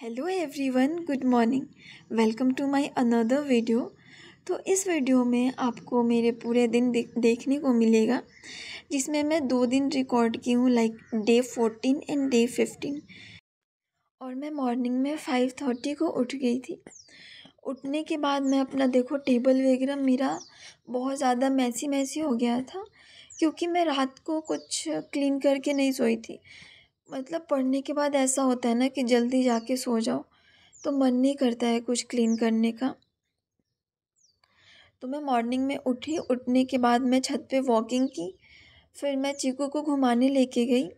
hello everyone good morning welcome to my another video तो इस video में आपको मेरे पूरे दिन देखने को मिलेगा जिसमें मैं दो दिन रिकॉर्ड की हूँ like day fourteen and day fifteen और मैं मॉर्निंग में फाइव थर्टी को उठ गई थी उठने के बाद मैं अपना देखो टेबल वगैरह मेरा बहुत ज़्यादा मैसी मैसी हो गया था क्योंकि मैं रात को कुछ क्लीन करके नहीं सोई थी मतलब पढ़ने के बाद ऐसा होता है ना कि जल्दी जाके सो जाओ तो मन नहीं करता है कुछ क्लीन करने का तो मैं मॉर्निंग में उठी उठने के बाद मैं छत पे वॉकिंग की फिर मैं चीकू को घुमाने लेके गई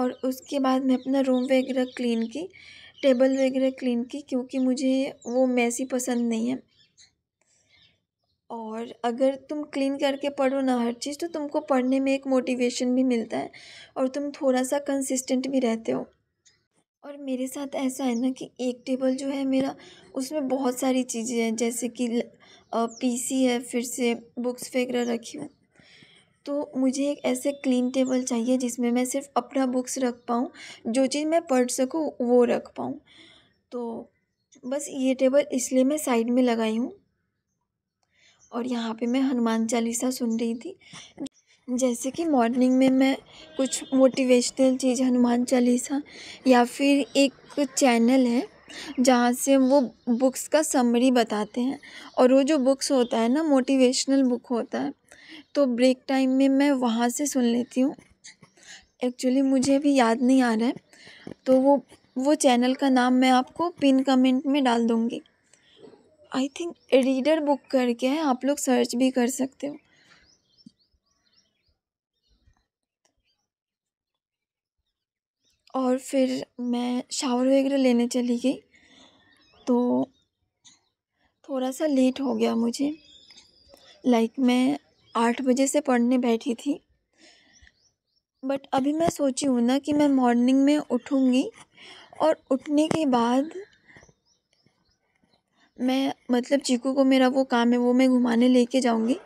और उसके बाद मैं अपना रूम वगैरह क्लीन की टेबल वगैरह क्लीन की क्योंकि मुझे वो मैसी पसंद नहीं है और अगर तुम क्लीन करके पढ़ो ना हर चीज़ तो तुमको पढ़ने में एक मोटिवेशन भी मिलता है और तुम थोड़ा सा कंसिस्टेंट भी रहते हो और मेरे साथ ऐसा है ना कि एक टेबल जो है मेरा उसमें बहुत सारी चीज़ें हैं जैसे कि पीसी है फिर से बुक्स वगैरह रखी हूँ तो मुझे एक ऐसे क्लीन टेबल चाहिए जिसमें मैं सिर्फ अपना बुक्स रख पाऊँ जो चीज़ मैं पढ़ सकूँ वो रख पाऊँ तो बस ये टेबल इसलिए मैं साइड में लगाई हूँ और यहाँ पे मैं हनुमान चालीसा सुन रही थी जैसे कि मॉर्निंग में मैं कुछ मोटिवेशनल चीज़ हनुमान चालीसा या फिर एक चैनल है जहाँ से वो बुक्स का समरी बताते हैं और वो जो बुक्स होता है ना मोटिवेशनल बुक होता है तो ब्रेक टाइम में मैं वहाँ से सुन लेती हूँ एक्चुअली मुझे भी याद नहीं आ रहा है तो वो वो चैनल का नाम मैं आपको पिन कमेंट में डाल दूँगी आई थिंक रीडर बुक करके है आप लोग सर्च भी कर सकते हो और फिर मैं शावर वगैरह लेने चली गई तो थोड़ा सा लेट हो गया मुझे लाइक मैं आठ बजे से पढ़ने बैठी थी बट अभी मैं सोची हूँ ना कि मैं मॉर्निंग में उठूँगी और उठने के बाद मैं मतलब चीकू को मेरा वो काम है वो मैं घुमाने लेके जाऊँगी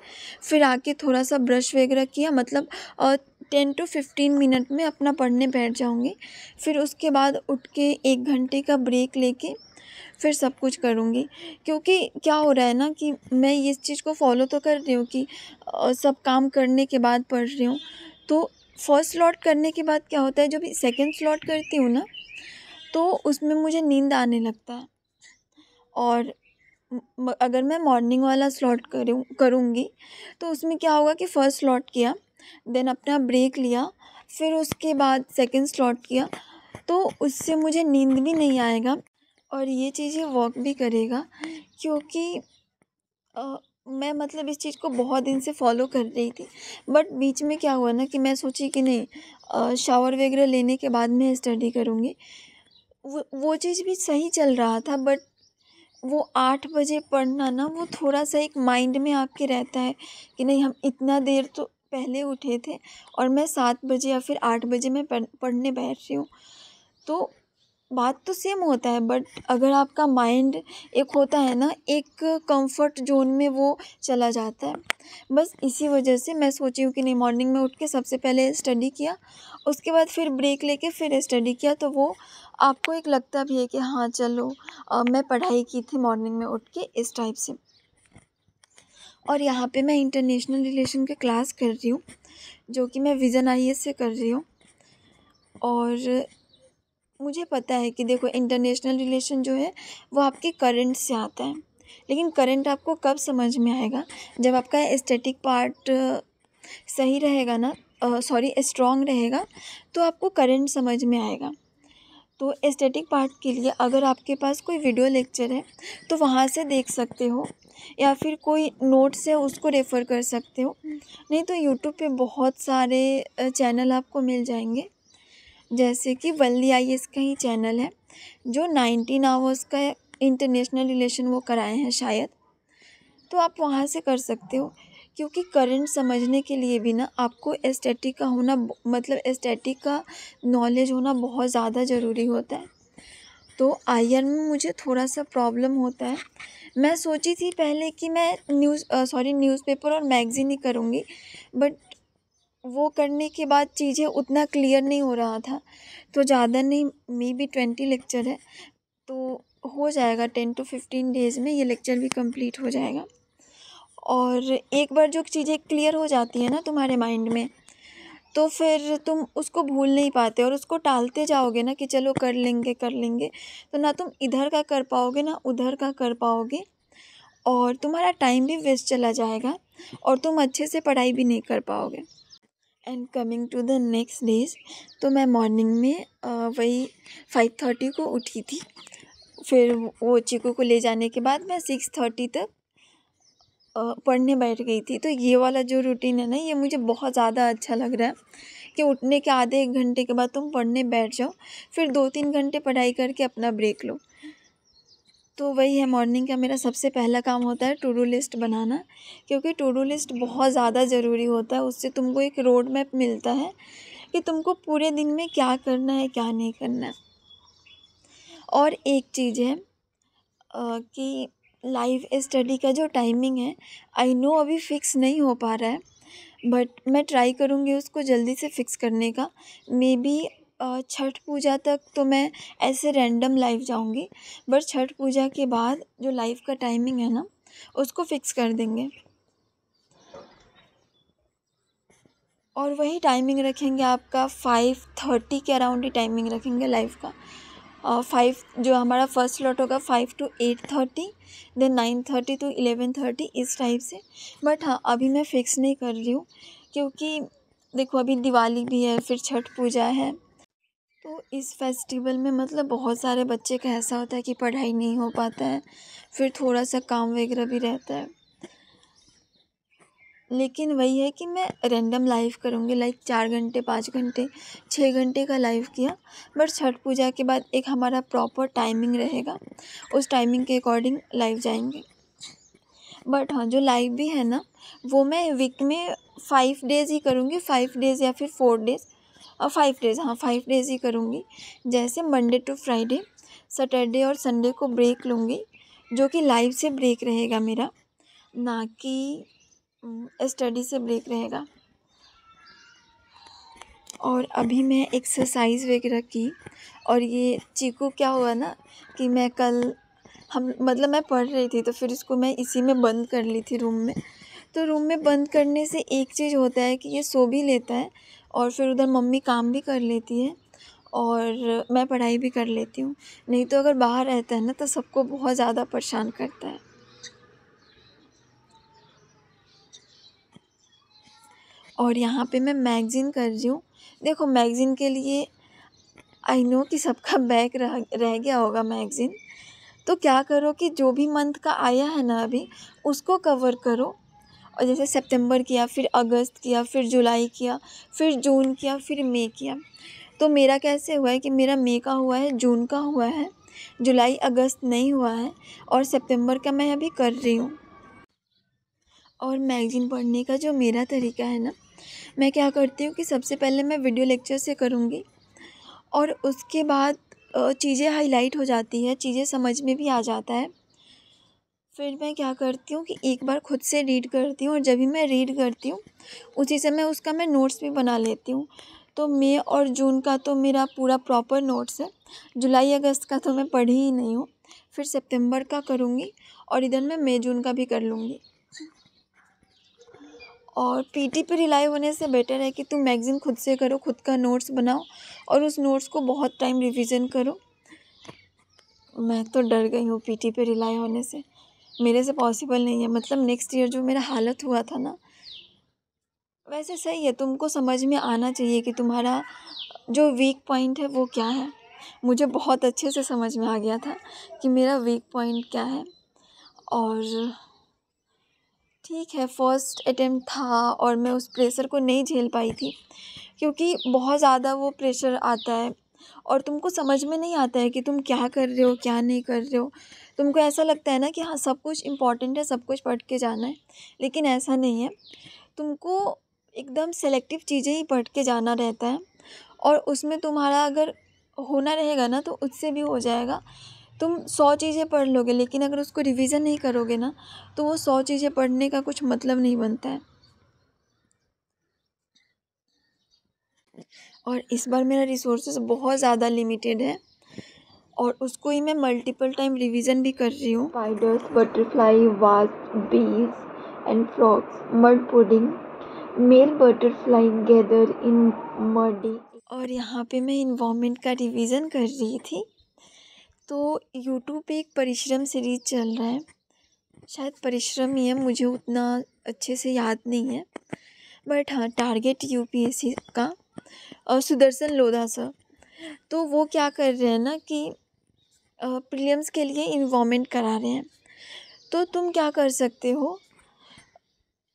फिर आके थोड़ा सा ब्रश वगैरह किया मतलब टेन टू फिफ्टीन मिनट में अपना पढ़ने बैठ जाऊँगी फिर उसके बाद उठ के एक घंटे का ब्रेक लेके फिर सब कुछ करूँगी क्योंकि क्या हो रहा है ना कि मैं इस चीज़ को फॉलो तो कर रही हूँ कि सब काम करने के बाद पढ़ रही हूँ तो फर्स्ट स्लॉट करने के बाद क्या होता है जब सेकेंड स्लॉट करती हूँ ना तो उसमें मुझे नींद आने लगता है और अगर मैं मॉर्निंग वाला स्लॉट करूँ करूँगी तो उसमें क्या होगा कि फ़र्स्ट स्लॉट किया देन अपना ब्रेक लिया फिर उसके बाद सेकंड स्लॉट किया तो उससे मुझे नींद भी नहीं आएगा और ये चीज़ें वर्क भी करेगा क्योंकि आ, मैं मतलब इस चीज़ को बहुत दिन से फॉलो कर रही थी बट बीच में क्या हुआ ना कि मैं सोची कि नहीं शावर वगैरह लेने के बाद मैं स्टडी करूँगी वो वो चीज़ भी सही चल रहा था बट वो आठ बजे पढ़ना ना वो थोड़ा सा एक माइंड में आपके रहता है कि नहीं हम इतना देर तो पहले उठे थे और मैं सात बजे या फिर आठ बजे मैं पढ़ने बैठ रही हूँ तो बात तो सेम होता है बट अगर आपका माइंड एक होता है ना एक कंफर्ट जोन में वो चला जाता है बस इसी वजह से मैं सोची हूँ कि नहीं मॉर्निंग में उठ के सबसे पहले स्टडी किया उसके बाद फिर ब्रेक लेके फिर स्टडी किया तो वो आपको एक लगता भी है कि हाँ चलो आ, मैं पढ़ाई की थी मॉर्निंग में उठ के इस टाइप से और यहाँ पे मैं इंटरनेशनल रिलेशन के क्लास कर रही हूँ जो कि मैं विज़न आई से कर रही हूँ और मुझे पता है कि देखो इंटरनेशनल रिलेशन जो है वो आपके करंट से आता है लेकिन करंट आपको कब समझ में आएगा जब आपका एस्थेटिक पार्ट सही रहेगा ना सॉरी स्ट्रॉन्ग रहेगा तो आपको करंट समझ में आएगा तो एस्थेटिक पार्ट के लिए अगर आपके पास कोई वीडियो लेक्चर है तो वहाँ से देख सकते हो या फिर कोई नोट्स है उसको रेफ़र कर सकते हो नहीं तो यूट्यूब पे बहुत सारे चैनल आपको मिल जाएंगे जैसे कि वल्ली आई एस का ही चैनल है जो नाइनटीन आवर्स का इंटरनेशनल रिलेशन वो कराए हैं शायद तो आप वहाँ से कर सकते हो क्योंकि करंट समझने के लिए भी ना आपको एस्टेटिक का होना मतलब एस्टेटिक का नॉलेज होना बहुत ज़्यादा ज़रूरी होता है तो आयर में मुझे थोड़ा सा प्रॉब्लम होता है मैं सोची थी पहले कि मैं न्यूज़ सॉरी न्यूज़पेपर और मैगज़ीन ही करूँगी बट वो करने के बाद चीज़ें उतना क्लियर नहीं हो रहा था तो ज़्यादा नहीं मे बी ट्वेंटी लेक्चर है तो हो जाएगा टेन टू फिफ्टीन डेज़ में ये लेक्चर भी कंप्लीट हो जाएगा और एक बार जो चीज़ें क्लियर हो जाती है ना तुम्हारे माइंड में तो फिर तुम उसको भूल नहीं पाते और उसको टालते जाओगे ना कि चलो कर लेंगे कर लेंगे तो ना तुम इधर का कर पाओगे ना उधर का कर पाओगे और तुम्हारा टाइम भी वेस्ट चला जाएगा और तुम अच्छे से पढ़ाई भी नहीं कर पाओगे and coming to the next days तो मैं मॉर्निंग में वही फाइव थर्टी को उठी थी फिर वो चिको को ले जाने के बाद मैं सिक्स थर्टी तक पढ़ने बैठ गई थी तो ये वाला जो रूटीन है ना ये मुझे बहुत ज़्यादा अच्छा लग रहा है कि उठने के आधे एक घंटे के बाद तुम पढ़ने बैठ जाओ फिर दो तीन घंटे पढ़ाई करके अपना ब्रेक लो तो वही है मॉर्निंग का मेरा सबसे पहला काम होता है टू डू लिस्ट बनाना क्योंकि टू डू लिस्ट बहुत ज़्यादा ज़रूरी होता है उससे तुमको एक रोड मैप मिलता है कि तुमको पूरे दिन में क्या करना है क्या नहीं करना है और एक चीज़ है कि लाइव स्टडी का जो टाइमिंग है आई नो अभी फ़िक्स नहीं हो पा रहा है बट मैं ट्राई करूँगी उसको जल्दी से फ़िक्स करने का मे बी छठ पूजा तक तो मैं ऐसे रैंडम लाइव जाऊँगी बट छठ पूजा के बाद जो लाइव का टाइमिंग है ना उसको फ़िक्स कर देंगे और वही टाइमिंग रखेंगे आपका फाइव थर्टी के अराउंड ही टाइमिंग रखेंगे लाइव का और फाइव जो हमारा फर्स्ट स्लॉट होगा five to eight thirty then nine thirty to eleven thirty इस टाइप से बट हाँ अभी मैं फ़िक्स नहीं कर रही हूँ क्योंकि देखो अभी दिवाली भी है फिर छठ पूजा है तो इस फेस्टिवल में मतलब बहुत सारे बच्चे का ऐसा होता है कि पढ़ाई नहीं हो पाता है फिर थोड़ा सा काम वगैरह भी रहता है लेकिन वही है कि मैं रेंडम लाइव करूँगी लाइक चार घंटे पाँच घंटे छः घंटे का लाइव किया बट छठ पूजा के बाद एक हमारा प्रॉपर टाइमिंग रहेगा उस टाइमिंग के अकॉर्डिंग लाइव जाएंगे बट हाँ जो लाइव भी है ना वो मैं वीक में फाइव डेज़ ही करूँगी फाइव डेज़ या फिर फोर डेज़ और फाइव डेज़ हाँ फाइव डेज़ ही करूँगी जैसे मंडे टू फ्राइडे सैटरडे और संडे को ब्रेक लूँगी जो कि लाइव से ब्रेक रहेगा मेरा ना कि स्टडी से ब्रेक रहेगा और अभी मैं एक्सरसाइज वगैरह की और ये चीकू क्या हुआ ना कि मैं कल हम मतलब मैं पढ़ रही थी तो फिर इसको मैं इसी में बंद कर ली थी रूम में तो रूम में बंद करने से एक चीज़ होता है कि ये सो भी लेता है और फिर उधर मम्मी काम भी कर लेती है और मैं पढ़ाई भी कर लेती हूँ नहीं तो अगर बाहर रहता है ना तो सबको बहुत ज़्यादा परेशान करता है और यहाँ पे मैं मैगज़ीन कर रही हूँ देखो मैगज़ीन के लिए आई नो कि सबका बैग रह रह गया होगा मैगज़ीन तो क्या करो कि जो भी मंथ का आया है ना अभी उसको कवर करो और जैसे सितंबर किया फिर अगस्त किया फिर जुलाई किया फिर जून किया फिर मई किया तो मेरा कैसे हुआ है कि मेरा मई का हुआ है जून का हुआ है जुलाई अगस्त नहीं हुआ है और सितंबर का मैं अभी कर रही हूँ और मैगज़ीन पढ़ने का जो मेरा तरीका है ना मैं क्या करती हूँ कि सबसे पहले मैं वीडियो लेक्चर से करूँगी और उसके बाद चीज़ें हाईलाइट हो जाती है चीज़ें समझ में भी आ जाता है फिर मैं क्या करती हूँ कि एक बार खुद से रीड करती हूँ और जब भी मैं रीड करती हूँ उसी समय उसका मैं नोट्स भी बना लेती हूँ तो मई और जून का तो मेरा पूरा प्रॉपर नोट्स है जुलाई अगस्त का तो मैं पढ़ी ही नहीं हूँ फिर सितंबर का करूँगी और इधर मैं मई जून का भी कर लूँगी और पीटी पर रिलाई होने से बेटर है कि तुम मैगज़ीन खुद से करो खुद का नोट्स बनाओ और उस नोट्स को बहुत टाइम रिविज़न करो मैं तो डर गई हूँ टी पे रिलाई होने से मेरे से पॉसिबल नहीं है मतलब नेक्स्ट ईयर जो मेरा हालत हुआ था ना वैसे सही है तुमको समझ में आना चाहिए कि तुम्हारा जो वीक पॉइंट है वो क्या है मुझे बहुत अच्छे से समझ में आ गया था कि मेरा वीक पॉइंट क्या है और ठीक है फर्स्ट अटैम्प्ट था और मैं उस प्रेशर को नहीं झेल पाई थी क्योंकि बहुत ज़्यादा वो प्रेशर आता है और तुमको समझ में नहीं आता है कि तुम क्या कर रहे हो क्या नहीं कर रहे हो तुमको ऐसा लगता है ना कि हाँ सब कुछ इम्पॉर्टेंट है सब कुछ पढ़ के जाना है लेकिन ऐसा नहीं है तुमको एकदम सेलेक्टिव चीज़ें ही पढ़ के जाना रहता है और उसमें तुम्हारा अगर होना रहेगा ना तो उससे भी हो जाएगा तुम सौ चीज़ें पढ़ लोगे लेकिन अगर उसको रिवीज़न नहीं करोगे ना तो वो सौ चीज़ें पढ़ने का कुछ मतलब नहीं बनता है और इस बार मेरा रिसोर्सेज बहुत ज़्यादा लिमिटेड है और उसको ही मैं मल्टीपल टाइम रिवीजन भी कर रही हूँ spiders butterfly wasp bees and frogs mud pudding male butterfly gather in muddy और यहाँ पे मैं इन्वामेंट का रिवीजन कर रही थी तो यूट्यूब पे एक परिश्रम सीरीज चल रहा है शायद परिश्रम ही है मुझे उतना अच्छे से याद नहीं है बट हाँ टारगेट यूपीएससी का और सुदर्शन लोधा सर तो वो क्या कर रहे हैं ना कि प्रीलियम्स के लिए इन्वॉमेंट करा रहे हैं तो तुम क्या कर सकते हो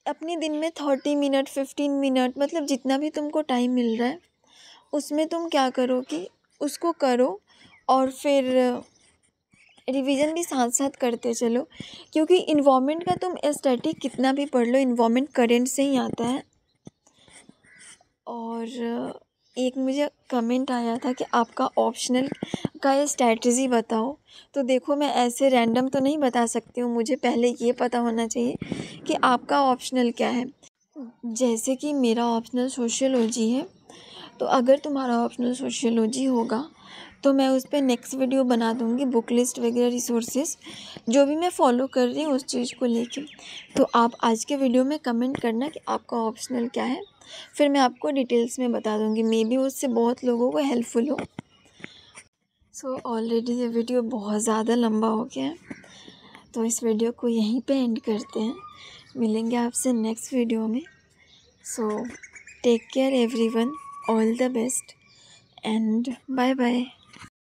अपने दिन में थर्टी मिनट फिफ्टीन मिनट मतलब जितना भी तुमको टाइम मिल रहा है उसमें तुम क्या करो कि उसको करो और फिर रिवीजन भी साथ साथ करते चलो क्योंकि इन्वामेंट का तुम स्टैटिक कितना भी पढ़ लो इन्वामेंट करेंट से ही आता है और एक मुझे कमेंट आया था कि आपका ऑप्शनल का ये स्ट्रैटी बताओ तो देखो मैं ऐसे रैंडम तो नहीं बता सकती हूँ मुझे पहले ये पता होना चाहिए कि आपका ऑप्शनल क्या है जैसे कि मेरा ऑप्शनल सोशियोलॉजी है तो अगर तुम्हारा ऑप्शनल सोशियोलॉजी होगा तो मैं उस पर नेक्स्ट वीडियो बना दूँगी बुक लिस्ट वगैरह रिसोर्सेज जो भी मैं फॉलो कर रही हूँ उस चीज़ को लेके तो आप आज के वीडियो में कमेंट करना कि आपका ऑप्शनल क्या है फिर मैं आपको डिटेल्स में बता दूँगी मे बी उससे बहुत लोगों को हेल्पफुल हो सो ऑलरेडी ये वीडियो बहुत ज़्यादा लंबा हो गया है तो इस वीडियो को यहीं पे एंड करते हैं मिलेंगे आपसे नेक्स्ट वीडियो में so take care everyone all the best and bye bye